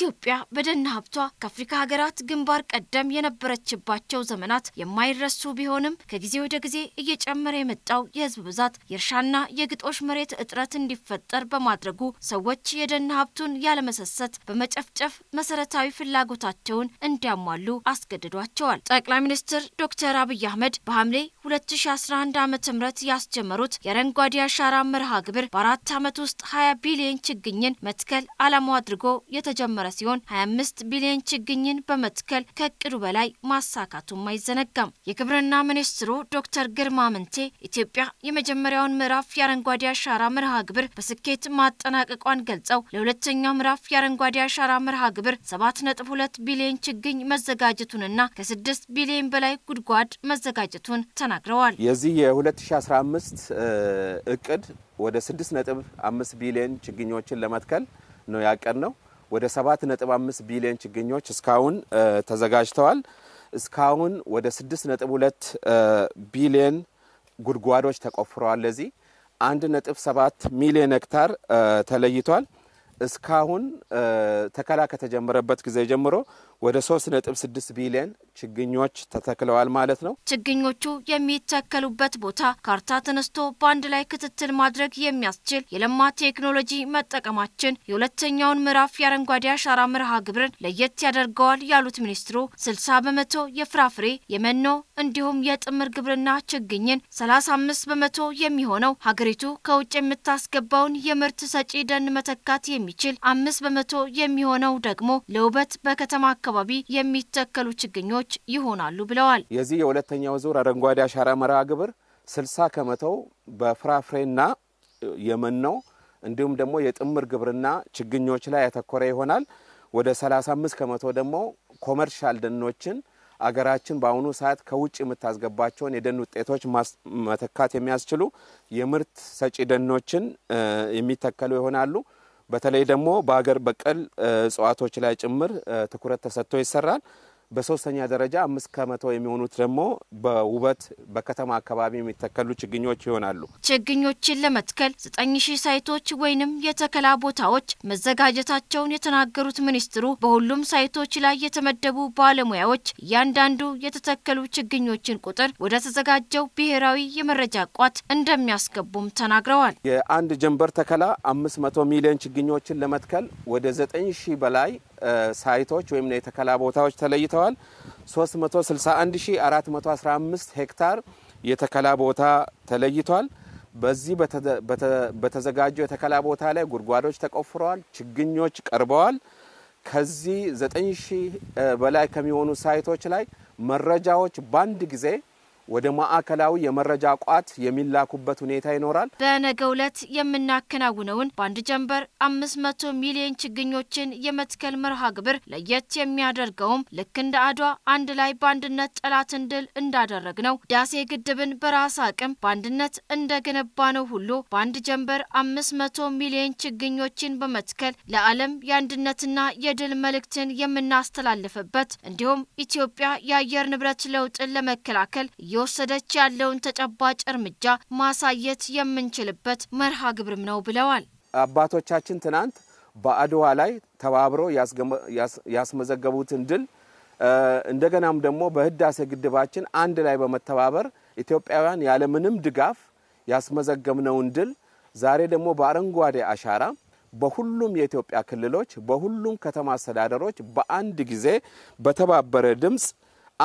ኢትዮጵያ በደን ሀብቷ ከአፍሪካ ሀገራት ግንባር ቀደም የነበረችባቸው ዘመናት የማይረሱ ቢሆንም ከጊዜ ወደ ጊዜ እየጨመረ የመጣው የህዝብ ብዛት የእርሻና የግጦሽ መሬት እጥረት እንዲፈጠር በማድረጉ ሰዎች የደን ሀብቱን ያለመሰሰት በመጨፍጨፍ መሰረታዊ ፍላጎታቸውን እንዲያሟሉ አስገድዷቸዋል። ጠቅላይ ሚኒስትር ዶክተር አብይ አህመድ በሐምሌ 2011 ዓ ም ያስጀመሩት የአረንጓዴ አሻራ መርሃ ግብር በአራት ዓመት ውስጥ 20 ቢሊዮን ችግኝን መትከል ዓላማው አድርጎ የተጀመረ ሲሆን 25 ቢሊዮን ችግኝን በመትከል ከእቅዱ በላይ ማሳካቱም አይዘነጋም። የግብርና ሚኒስትሩ ዶክተር ግርማ አመንቴ ኢትዮጵያ የመጀመሪያውን ምዕራፍ የአረንጓዴ አሻራ መርሃ ግብር በስኬት ማጠናቀቋን ገልጸው ለሁለተኛው ምዕራፍ የአረንጓዴ አሻራ መርሃ ግብር 7.2 ቢሊዮን ችግኝ መዘጋጀቱንና ከ6 ቢሊዮን በላይ ጉድጓድ መዘጋጀቱን ተናግረዋል። የዚህ የ2015 እቅድ ወደ 6.5 ቢሊዮን ችግኞችን ለመትከል ነው ያቀድ ነው። ወደ 7.5 ቢሊዮን ችግኞች እስካሁን ተዘጋጅተዋል። እስካሁን ወደ 6.2 ቢሊዮን ጉድጓዶች ተቆፍረዋል። ለዚህ 1.7 ሚሊዮን ሄክታር ተለይቷል። እስካሁን ተከላ ከተጀመረበት ጊዜ ጀምሮ ወደ 3.6 ቢሊዮን ችግኞች ተተክለዋል ማለት ነው። ችግኞቹ የሚተከሉበት ቦታ ካርታ ተነስቶ በአንድ ላይ ክትትል ማድረግ የሚያስችል የለማ ቴክኖሎጂ መጠቀማችን የሁለተኛውን ምዕራፍ የአረንጓዴ አሻራ መርሃ ግብርን ለየት ያደርገዋል ያሉት ሚኒስትሩ 60 በመቶ የፍራፍሬ የመኖ እንዲሁም የጥምር ግብርና ችግኝን 35 በመቶ የሚሆነው ሀገሪቱ ከውጭ የምታስገባውን የምርት ሰጪ ደን መተካት የሚችል አምስት በመቶ የሚሆነው ደግሞ ለውበት በከተማ አካባቢ አካባቢ የሚተከሉ ችግኞች ይሆናሉ ብለዋል። የዚህ የሁለተኛው ዙር አረንጓዴ አሻራ መርሃ ግብር 60 ከመቶው በፍራፍሬና የመኖ እንዲሁም ደግሞ የጥምር ግብርና ችግኞች ላይ ያተኮረ ይሆናል። ወደ 35 ከመቶ ደግሞ ኮመርሻል ደኖችን አገራችን በአሁኑ ሰዓት ከውጭ የምታስገባቸውን የደን ውጤቶች መተካት የሚያስችሉ የምርት ሰጪ ደኖችን የሚተከሉ ይሆናሉ። በተለይ ደግሞ በሀገር በቀል እጽዋቶች ላይ ጭምር ትኩረት ተሰጥቶ ይሰራል። በሶስተኛ ደረጃ አምስት ከመቶ የሚሆኑት ደግሞ በውበት በከተማ አካባቢ የሚተከሉ ችግኞች ይሆናሉ። ችግኞችን ለመትከል ዘጠኝ ሺህ ሳይቶች ወይንም የተከላ ቦታዎች መዘጋጀታቸውን የተናገሩት ሚኒስትሩ በሁሉም ሳይቶች ላይ የተመደቡ ባለሙያዎች እያንዳንዱ የተተከሉ ችግኞችን ቁጥር ወደ ተዘጋጀው ብሔራዊ የመረጃ ቋት እንደሚያስገቡም ተናግረዋል። የአንድ ጀንበር ተከላ አምስት መቶ ሚሊዮን ችግኞችን ለመትከል ወደ ዘጠኝ ሺህ በላይ ሳይቶች ወይም የተከላ ቦታዎች ተለይተዋል። 361415 ሄክታር የተከላ ቦታ ተለይቷል። በዚህ በተዘጋጀው የተከላ ቦታ ላይ ጉድጓዶች ተቆፍረዋል፣ ችግኞች ቀርበዋል። ከዚህ 9000 በላይ ከሚሆኑ ሳይቶች ላይ መረጃዎች በአንድ ጊዜ ወደ ማዕከላዊ የመረጃ ቋት የሚላኩበት ሁኔታ ይኖራል። በነገ ዕለት የምናከናውነውን በአንድ ጀንበር አምስት መቶ ሚሊዮን ችግኞችን የመትከል መርሃ ግብር ለየት የሚያደርገውም ልክ እንደ አድዋ አንድ ላይ በአንድነት ጠላትን ድል እንዳደረግ ነው ዳሴ ግድብን በራስ አቅም በአንድነት እንደገነባ ነው ሁሉ በአንድ ጀንበር አምስት መቶ ሚሊዮን ችግኞችን በመትከል ለዓለም የአንድነትና የድል መልእክትን የምናስተላልፍበት እንዲሁም ኢትዮጵያ የአየር ንብረት ለውጥን ለመከላከል እየወሰደች ያለውን ተጨባጭ እርምጃ ማሳየት የምንችልበት መርሃ ግብርም ነው ብለዋል። አባቶቻችን ትናንት በአድዋ ላይ ተባብረው ያስመዘገቡትን ድል እንደገናም ደግሞ በህዳሴ ግድባችን አንድ ላይ በመተባበር ኢትዮጵያውያን ያለምንም ድጋፍ ያስመዘገብነውን ድል ዛሬ ደግሞ በአረንጓዴ አሻራ በሁሉም የኢትዮጵያ ክልሎች በሁሉም ከተማ አስተዳደሮች በአንድ ጊዜ በተባበረ ድምፅ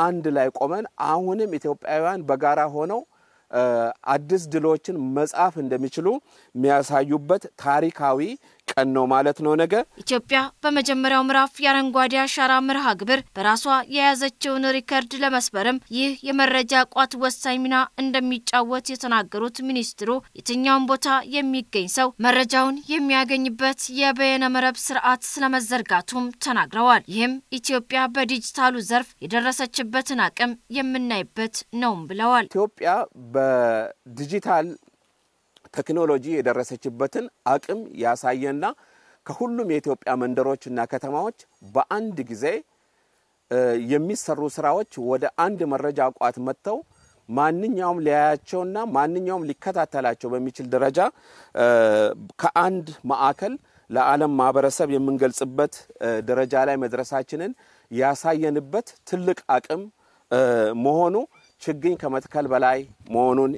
አንድ ላይ ቆመን አሁንም ኢትዮጵያውያን በጋራ ሆነው አዲስ ድሎችን መጻፍ እንደሚችሉ የሚያሳዩበት ታሪካዊ ቀን ነው ማለት ነው ነገ። ኢትዮጵያ በመጀመሪያው ምዕራፍ የአረንጓዴ አሻራ መርሃ ግብር በራሷ የያዘችውን ሪከርድ ለመስበርም ይህ የመረጃ ቋት ወሳኝ ሚና እንደሚጫወት የተናገሩት ሚኒስትሩ የትኛውን ቦታ የሚገኝ ሰው መረጃውን የሚያገኝበት የበየነ መረብ ስርዓት ስለመዘርጋቱም ተናግረዋል። ይህም ኢትዮጵያ በዲጂታሉ ዘርፍ የደረሰችበትን አቅም የምናይበት ነውም ብለዋል። ኢትዮጵያ በዲጂታል ቴክኖሎጂ የደረሰችበትን አቅም ያሳየና ከሁሉም የኢትዮጵያ መንደሮችና ከተማዎች በአንድ ጊዜ የሚሰሩ ስራዎች ወደ አንድ መረጃ ቋት መጥተው ማንኛውም ሊያያቸውና ማንኛውም ሊከታተላቸው በሚችል ደረጃ ከአንድ ማዕከል ለዓለም ማህበረሰብ የምንገልጽበት ደረጃ ላይ መድረሳችንን ያሳየንበት ትልቅ አቅም መሆኑ ችግኝ ከመትከል በላይ መሆኑን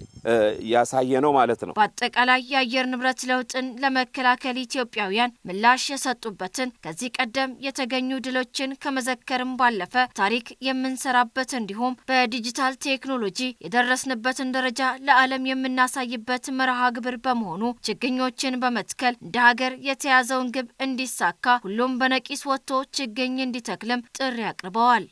ያሳየ ነው ማለት ነው። በአጠቃላይ የአየር ንብረት ለውጥን ለመከላከል ኢትዮጵያውያን ምላሽ የሰጡበትን ከዚህ ቀደም የተገኙ ድሎችን ከመዘከርም ባለፈ ታሪክ የምንሰራበት እንዲሁም በዲጂታል ቴክኖሎጂ የደረስንበትን ደረጃ ለዓለም የምናሳይበት መርሃ ግብር በመሆኑ ችግኞችን በመትከል እንደ ሀገር የተያዘውን ግብ እንዲሳካ ሁሉም በነቂስ ወጥቶ ችግኝ እንዲተክልም ጥሪ አቅርበዋል።